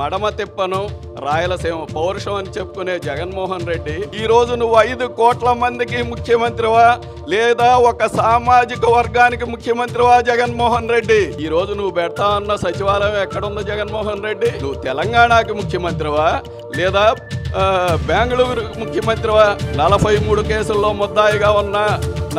మడమ తిప్పను రాయలసీమ పౌరుషం అని చెప్పుకునే జగన్మోహన్ రెడ్డి ఈ రోజు నువ్వు ఐదు కోట్ల మందికి ముఖ్యమంత్రివా లేదా ఒక సామాజిక వర్గానికి ముఖ్యమంత్రివా జగన్మోహన్ రెడ్డి ఈ రోజు నువ్వు పెడతా అన్న సచివాలయం ఎక్కడుందో జగన్మోహన్ రెడ్డి నువ్వు తెలంగాణకి ముఖ్యమంత్రివా లేదా బెంగళూరు ముఖ్యమంత్రివా నలభై మూడు కేసుల్లో ముద్దాయిగా ఉన్న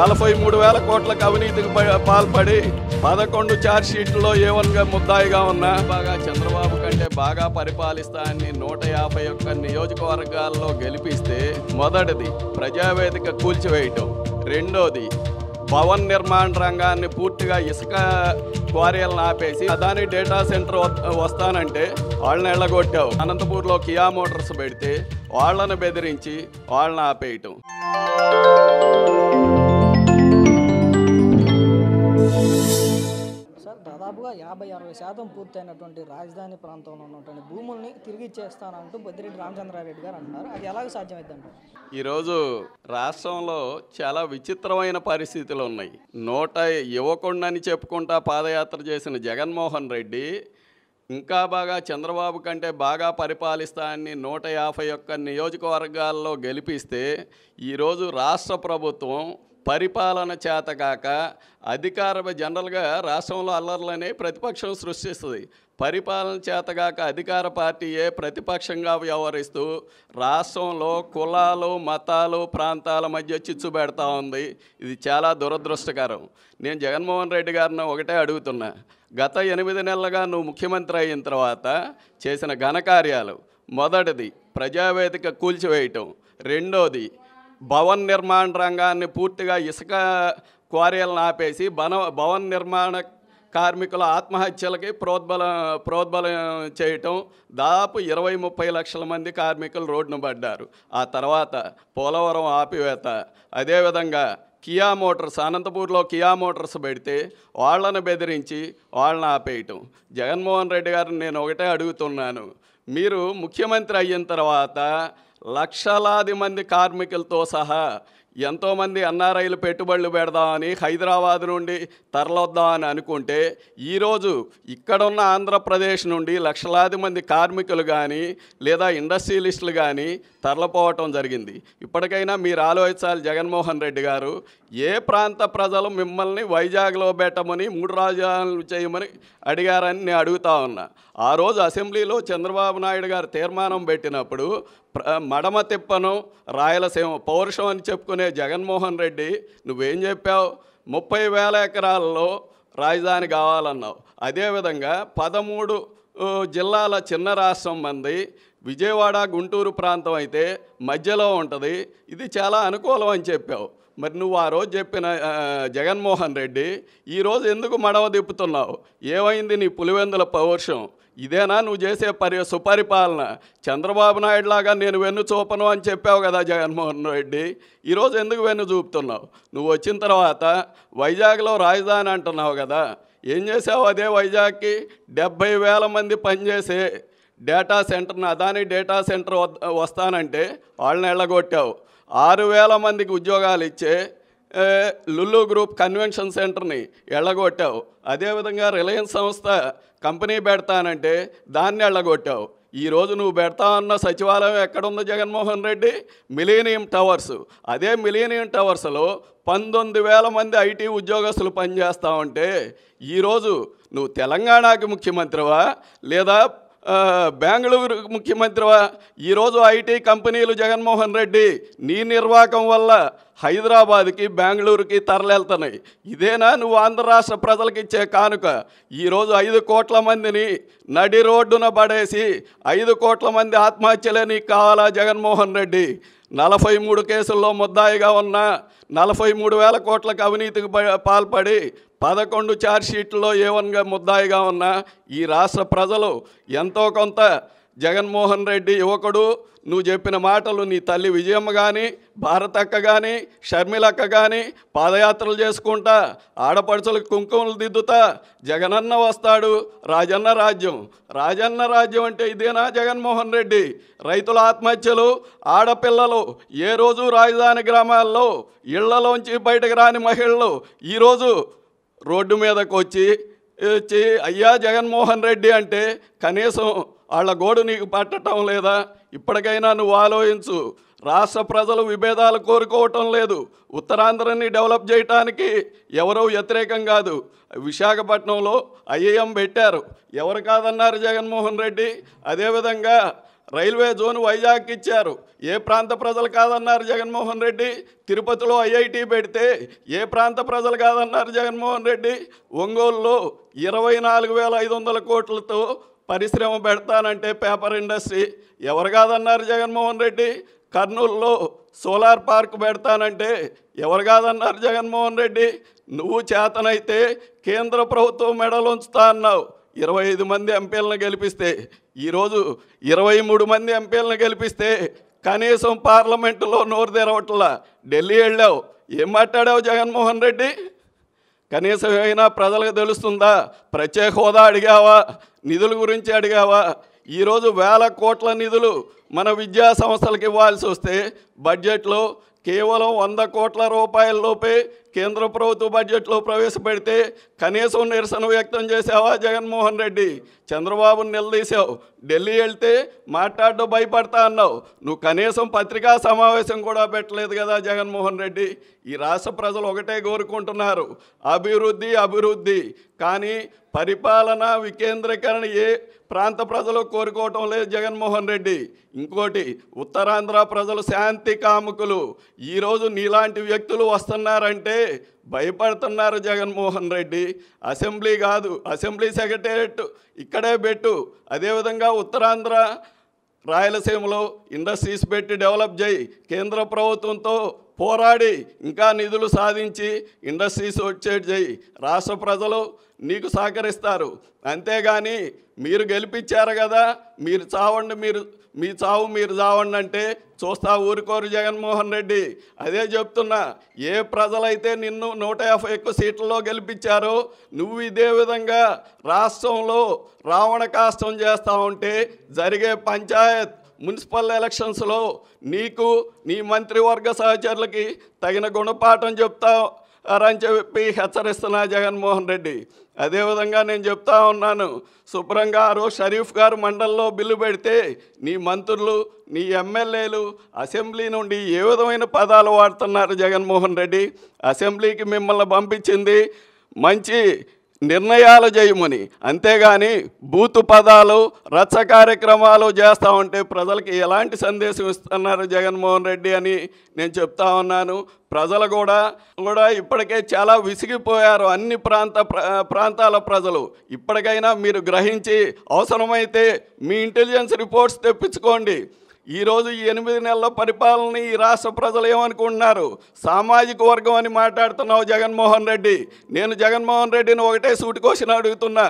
నలభై మూడు వేల కోట్లకు అవినీతికి పాల్పడి పదకొండు ఛార్జ్ షీట్లో ఏ వన్గా ముద్దాయిగా ఉన్నా బాగా చంద్రబాబు బాగా పరిపాలిస్తానని నూట యాభై ఒక్క నియోజకవర్గాల్లో గెలిపిస్తే మొదటిది ప్రజావేదిక కూల్చివేయటం రెండోది భవన్ నిర్మాణ రంగాన్ని పూర్తిగా ఇసుక క్వారీలను ఆపేసి అదాని డేటా సెంటర్ వస్తానంటే వాళ్ళని ఎళ్ళగొట్టావు అనంతపూర్లో కియా మోటార్స్ పెడితే వాళ్ళని బెదిరించి వాళ్ళని ఆపేయటం దాదాపుగా యాభై అరవై శాతం పూర్తయినటువంటి రాజధాని ప్రాంతంలో ఉన్నటువంటి భూముల్ని తిరిగి ఇచ్చేస్తానంటూ బొద్దిరెడ్డి రామచంద్రారెడ్డి గారు అంటున్నారు అది ఎలాగ సాధ్యమైందంటారు ఈరోజు రాష్ట్రంలో చాలా విచిత్రమైన పరిస్థితులు ఉన్నాయి నూట యువకొండని చెప్పుకుంటా పాదయాత్ర చేసిన జగన్మోహన్ రెడ్డి ఇంకా బాగా చంద్రబాబు కంటే బాగా పరిపాలిస్తా అని నూట యాభై ఒక్క నియోజకవర్గాల్లో గెలిపిస్తే ఈరోజు రాష్ట్ర ప్రభుత్వం పరిపాలన చేతగాక అధికార జనరల్గా రాష్ట్రంలో అల్లర్లనే ప్రతిపక్షం సృష్టిస్తుంది పరిపాలన చేతగాక అధికార పార్టీయే ప్రతిపక్షంగా వ్యవహరిస్తూ రాష్ట్రంలో కులాలు మతాలు ప్రాంతాల మధ్య చిచ్చు పెడతా ఉంది ఇది చాలా దురదృష్టకరం నేను జగన్మోహన్ రెడ్డి గారిని ఒకటే అడుగుతున్నా గత ఎనిమిది నెలలుగా నువ్వు ముఖ్యమంత్రి అయిన తర్వాత చేసిన ఘనకార్యాలు మొదటిది ప్రజావేదిక కూల్చివేయటం రెండోది భవన్ నిర్మాణ రంగాన్ని పూర్తిగా ఇసుక క్వారీలను ఆపేసి బన భవన్ నిర్మాణ కార్మికుల ఆత్మహత్యలకి ప్రోద్బలం ప్రోద్బలం చేయటం దాదాపు ఇరవై ముప్పై లక్షల మంది కార్మికులు రోడ్డును పడ్డారు ఆ తర్వాత పోలవరం ఆపివేత అదేవిధంగా కియా మోటార్స్ అనంతపూర్లో కియా మోటార్స్ పెడితే వాళ్ళను బెదిరించి వాళ్ళని ఆపేయటం జగన్మోహన్ రెడ్డి గారిని నేను ఒకటే అడుగుతున్నాను మీరు ముఖ్యమంత్రి అయిన తర్వాత లక్షలాది మంది కార్మికులతో సహా ఎంతోమంది ఎన్ఆర్ఐలు పెట్టుబడులు పెడదామని హైదరాబాద్ నుండి తరలొద్దామని అనుకుంటే ఈరోజు ఇక్కడున్న ఆంధ్రప్రదేశ్ నుండి లక్షలాది మంది కార్మికులు కానీ లేదా ఇండస్ట్రియలిస్టులు కానీ తరలిపోవటం జరిగింది ఇప్పటికైనా మీరు ఆలోచించాలి జగన్మోహన్ రెడ్డి గారు ఏ ప్రాంత ప్రజలు మిమ్మల్ని వైజాగ్లో పెట్టమని మూడు రాజధానులు చేయమని అడిగారని నేను అడుగుతా ఉన్నా ఆ రోజు అసెంబ్లీలో చంద్రబాబు నాయుడు గారు తీర్మానం పెట్టినప్పుడు మడమ తిప్పను రాయలసీమ పౌరుషం అని చెప్పుకునే జగన్మోహన్ రెడ్డి నువ్వేం చెప్పావు ముప్పై వేల ఎకరాల్లో రాజధాని కావాలన్నావు అదేవిధంగా పదమూడు జిల్లాల చిన్న రాష్ట్రం మంది విజయవాడ గుంటూరు ప్రాంతం అయితే మధ్యలో ఉంటుంది ఇది చాలా అనుకూలం అని చెప్పావు మరి నువ్వు ఆ రోజు చెప్పిన జగన్మోహన్ రెడ్డి ఈరోజు ఎందుకు మడవ దిప్పుతున్నావు ఏమైంది నీ పులివెందుల పౌరుషం ఇదేనా నువ్వు చేసే పరి సుపరిపాలన చంద్రబాబు నాయుడు లాగా నేను వెన్ను చూపను అని చెప్పావు కదా జగన్మోహన్ రెడ్డి ఈరోజు ఎందుకు వెన్ను చూపుతున్నావు నువ్వు వచ్చిన తర్వాత వైజాగ్లో రాజధాని అంటున్నావు కదా ఏం చేసావు అదే వైజాగ్కి డెబ్భై వేల మంది పనిచేసే డేటా సెంటర్ని అదాని డేటా సెంటర్ వస్తానంటే వాళ్ళని వెళ్ళగొట్టావు ఆరు వేల మందికి ఉద్యోగాలు ఇచ్చే లుల్లు గ్రూప్ కన్వెన్షన్ సెంటర్ని ఎళ్ళగొట్టావు అదేవిధంగా రిలయన్స్ సంస్థ కంపెనీ పెడతానంటే దాన్ని ఎళ్ళగొట్టావు ఈరోజు నువ్వు పెడతా ఉన్న సచివాలయం ఎక్కడుందో జగన్మోహన్ రెడ్డి మిలీనియం టవర్స్ అదే మిలీనియం టవర్స్లో పంతొమ్మిది వేల మంది ఐటీ ఉద్యోగస్తులు పనిచేస్తూ ఉంటే ఈరోజు నువ్వు తెలంగాణకి ముఖ్యమంత్రివా లేదా బెంగళూరు ముఖ్యమంత్రి ఈరోజు ఐటీ కంపెనీలు జగన్మోహన్ రెడ్డి నీ నిర్వాహకం వల్ల హైదరాబాద్కి బెంగళూరుకి తరలెళ్తున్నాయి ఇదేనా నువ్వు ఆంధ్ర రాష్ట్ర ప్రజలకు ఇచ్చే కానుక ఈరోజు ఐదు కోట్ల మందిని నడి రోడ్డున పడేసి ఐదు కోట్ల మంది ఆత్మహత్యలే నీకు కావాలా జగన్మోహన్ రెడ్డి నలభై మూడు కేసుల్లో ముద్దాయిగా ఉన్న నలభై మూడు వేల కోట్లకు అవినీతికి పాల్పడి పదకొండు ఛార్జ్షీట్లో ఏ వన్గా ముద్దాయిగా ఉన్న ఈ రాష్ట్ర ప్రజలు ఎంతో కొంత జగన్మోహన్ రెడ్డి యువకుడు నువ్వు చెప్పిన మాటలు నీ తల్లి విజయమ్మ కానీ అక్క కానీ షర్మిలక్క కానీ పాదయాత్రలు చేసుకుంటా ఆడపడుచులకు కుంకుమలు దిద్దుతా జగనన్న వస్తాడు రాజన్న రాజ్యం రాజన్న రాజ్యం అంటే ఇదేనా జగన్మోహన్ రెడ్డి రైతుల ఆత్మహత్యలు ఆడపిల్లలు ఏ రోజు రాజధాని గ్రామాల్లో ఇళ్లలోంచి బయటకు రాని మహిళలు ఈరోజు రోడ్డు మీదకు వచ్చి వచ్చి అయ్యా జగన్మోహన్ రెడ్డి అంటే కనీసం వాళ్ళ గోడు నీకు పట్టడం లేదా ఇప్పటికైనా నువ్వు ఆలోచించు రాష్ట్ర ప్రజలు విభేదాలు కోరుకోవటం లేదు ఉత్తరాంధ్రని డెవలప్ చేయటానికి ఎవరో వ్యతిరేకం కాదు విశాఖపట్నంలో ఐఏఎం పెట్టారు ఎవరు కాదన్నారు జగన్మోహన్ రెడ్డి అదేవిధంగా రైల్వే జోన్ వైజాగ్కి ఇచ్చారు ఏ ప్రాంత ప్రజలు కాదన్నారు జగన్మోహన్ రెడ్డి తిరుపతిలో ఐఐటి పెడితే ఏ ప్రాంత ప్రజలు కాదన్నారు జగన్మోహన్ రెడ్డి ఒంగోలులో ఇరవై నాలుగు వేల ఐదు వందల కోట్లతో పరిశ్రమ పెడతానంటే పేపర్ ఇండస్ట్రీ ఎవరు కాదన్నారు జగన్మోహన్ రెడ్డి కర్నూలులో సోలార్ పార్క్ పెడతానంటే ఎవరు కాదన్నారు జగన్మోహన్ రెడ్డి నువ్వు చేతనైతే కేంద్ర ప్రభుత్వం మెడలు ఉంచుతా అన్నావు ఇరవై ఐదు మంది ఎంపీలను గెలిపిస్తే ఈరోజు ఇరవై మూడు మంది ఎంపీలను గెలిపిస్తే కనీసం పార్లమెంటులో నోరు తెరవట్లా ఢిల్లీ వెళ్ళావు ఏం మాట్లాడావు జగన్మోహన్ రెడ్డి కనీసం ఏమైనా ప్రజలకు తెలుస్తుందా ప్రత్యేక హోదా అడిగావా నిధుల గురించి అడిగావా ఈరోజు వేల కోట్ల నిధులు మన విద్యా సంస్థలకు ఇవ్వాల్సి వస్తే బడ్జెట్లో కేవలం వంద కోట్ల రూపాయల లోపే కేంద్ర ప్రభుత్వ బడ్జెట్లో ప్రవేశపెడితే కనీసం నిరసన వ్యక్తం చేసావా జగన్మోహన్ రెడ్డి చంద్రబాబును నిలదీశావు ఢిల్లీ వెళ్తే మాట్లాడడం భయపడతా అన్నావు నువ్వు కనీసం పత్రికా సమావేశం కూడా పెట్టలేదు కదా జగన్మోహన్ రెడ్డి ఈ రాష్ట్ర ప్రజలు ఒకటే కోరుకుంటున్నారు అభివృద్ధి అభివృద్ధి కానీ పరిపాలన వికేంద్రీకరణ ఏ ప్రాంత ప్రజలు కోరుకోవటం లేదు జగన్మోహన్ రెడ్డి ఇంకోటి ఉత్తరాంధ్ర ప్రజలు శాంతి కాముకులు ఈరోజు నీలాంటి వ్యక్తులు వస్తున్నారంటే భయపడుతున్నారు జగన్మోహన్ రెడ్డి అసెంబ్లీ కాదు అసెంబ్లీ సెక్రటేరియట్ ఇక్కడే పెట్టు అదేవిధంగా ఉత్తరాంధ్ర రాయలసీమలో ఇండస్ట్రీస్ పెట్టి డెవలప్ చేయి కేంద్ర ప్రభుత్వంతో పోరాడి ఇంకా నిధులు సాధించి ఇండస్ట్రీస్ వచ్చేట్ చేయి రాష్ట్ర ప్రజలు నీకు సహకరిస్తారు అంతేగాని మీరు గెలిపించారు కదా మీరు చావండి మీరు మీ చావు మీరు చావండి అంటే చూస్తా ఊరుకోరు జగన్మోహన్ రెడ్డి అదే చెప్తున్నా ఏ ప్రజలైతే నిన్ను నూట యాభై ఎక్కువ సీట్లలో గెలిపించారో నువ్వు ఇదే విధంగా రాష్ట్రంలో రావణ కాష్టం చేస్తూ ఉంటే జరిగే పంచాయత్ మున్సిపల్ ఎలక్షన్స్లో నీకు నీ మంత్రివర్గ సహచరులకి తగిన గుణపాఠం చెప్తావు అని చెప్పి హెచ్చరిస్తున్నా జగన్మోహన్ రెడ్డి అదేవిధంగా నేను చెప్తా ఉన్నాను శుభ్రంగా ఆ రోజు షరీఫ్ గారు మండలంలో బిల్లు పెడితే నీ మంత్రులు నీ ఎమ్మెల్యేలు అసెంబ్లీ నుండి ఏ విధమైన పదాలు వాడుతున్నారు జగన్మోహన్ రెడ్డి అసెంబ్లీకి మిమ్మల్ని పంపించింది మంచి నిర్ణయాలు చేయమని అంతేగాని బూతు పదాలు రచ్చ కార్యక్రమాలు చేస్తూ ఉంటే ప్రజలకి ఎలాంటి సందేశం ఇస్తున్నారు జగన్మోహన్ రెడ్డి అని నేను చెప్తా ఉన్నాను ప్రజలు కూడా కూడా ఇప్పటికే చాలా విసిగిపోయారు అన్ని ప్రాంత ప్రాంతాల ప్రజలు ఇప్పటికైనా మీరు గ్రహించి అవసరమైతే మీ ఇంటెలిజెన్స్ రిపోర్ట్స్ తెప్పించుకోండి ఈరోజు ఈ ఎనిమిది నెలల పరిపాలన ఈ రాష్ట్ర ప్రజలు ఏమనుకుంటున్నారు సామాజిక వర్గం అని మాట్లాడుతున్నావు జగన్మోహన్ రెడ్డి నేను జగన్మోహన్ రెడ్డిని ఒకటే సూటి కోసం అడుగుతున్నా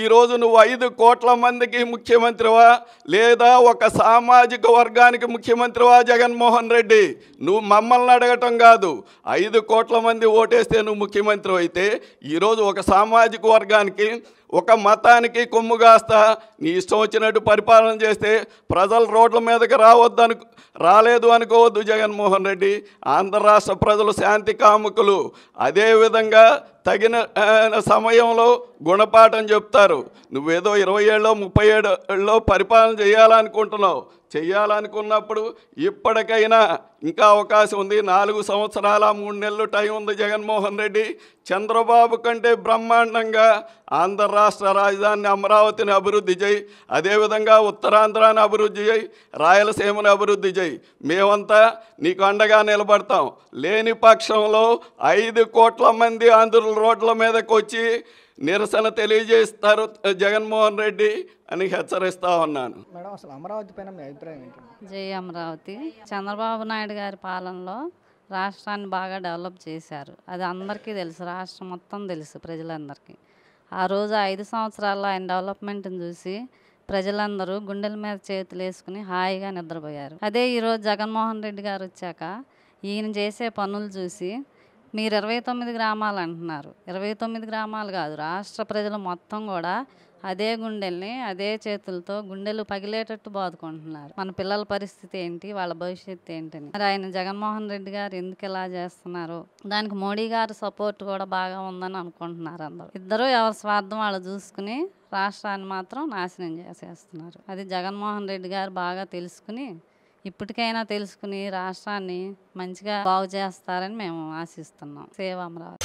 ఈరోజు నువ్వు ఐదు కోట్ల మందికి ముఖ్యమంత్రివా లేదా ఒక సామాజిక వర్గానికి ముఖ్యమంత్రివా జగన్మోహన్ రెడ్డి నువ్వు మమ్మల్ని అడగటం కాదు ఐదు కోట్ల మంది ఓటేస్తే నువ్వు ముఖ్యమంత్రి అయితే ఈరోజు ఒక సామాజిక వర్గానికి ఒక మతానికి కొమ్ము కాస్తా నీ ఇష్టం వచ్చినట్టు పరిపాలన చేస్తే ప్రజలు రోడ్ల మీదకి అను రాలేదు అనుకోవద్దు జగన్మోహన్ రెడ్డి ఆంధ్ర రాష్ట్ర ప్రజలు శాంతి కాముకులు అదేవిధంగా తగిన సమయంలో గుణపాఠం చెప్తారు నువ్వేదో ఇరవై ఏళ్ళో ముప్పై ఏళ్ళలో పరిపాలన చేయాలనుకుంటున్నావు చేయాలనుకున్నప్పుడు ఇప్పటికైనా ఇంకా అవకాశం ఉంది నాలుగు సంవత్సరాల మూడు నెలలు టైం ఉంది జగన్మోహన్ రెడ్డి చంద్రబాబు కంటే బ్రహ్మాండంగా ఆంధ్ర రాష్ట్ర రాజధాని అమరావతిని అభివృద్ధి చేయి అదేవిధంగా ఉత్తరాంధ్రాన్ని అభివృద్ధి చేయి రాయలసీమను అభివృద్ధి చేయి మేమంతా నీకు అండగా నిలబడతాం లేని పక్షంలో ఐదు కోట్ల మంది ఆంధ్రుల రోడ్ల మీదకి వచ్చి నిరసన తెలియజేస్తారు జగన్మోహన్ రెడ్డి అని హెచ్చరిస్తా ఉన్నాను మేడం అసలు అమరావతి పైన మీ అభిప్రాయం ఏంటి జై అమరావతి చంద్రబాబు నాయుడు గారి పాలనలో రాష్ట్రాన్ని బాగా డెవలప్ చేశారు అది అందరికీ తెలుసు రాష్ట్రం మొత్తం తెలుసు ప్రజలందరికీ ఆ రోజు ఐదు సంవత్సరాల్లో ఆయన డెవలప్మెంట్ని చూసి ప్రజలందరూ గుండెల మీద చేతులు వేసుకుని హాయిగా నిద్రపోయారు అదే ఈరోజు జగన్మోహన్ రెడ్డి గారు వచ్చాక ఈయన చేసే పనులు చూసి మీరు ఇరవై తొమ్మిది గ్రామాలు అంటున్నారు ఇరవై తొమ్మిది గ్రామాలు కాదు రాష్ట్ర ప్రజలు మొత్తం కూడా అదే గుండెల్ని అదే చేతులతో గుండెలు పగిలేటట్టు బాదుకుంటున్నారు మన పిల్లల పరిస్థితి ఏంటి వాళ్ళ భవిష్యత్తు ఏంటని మరి ఆయన జగన్మోహన్ రెడ్డి గారు ఎందుకు ఇలా చేస్తున్నారు దానికి మోడీ గారు సపోర్ట్ కూడా బాగా ఉందని అనుకుంటున్నారు అందరూ ఇద్దరు ఎవరి స్వార్థం వాళ్ళు చూసుకుని రాష్ట్రాన్ని మాత్రం నాశనం చేసేస్తున్నారు అది జగన్మోహన్ రెడ్డి గారు బాగా తెలుసుకుని ఇప్పటికైనా తెలుసుకుని రాష్ట్రాన్ని మంచిగా బాగు చేస్తారని మేము ఆశిస్తున్నాం సేవామరావతి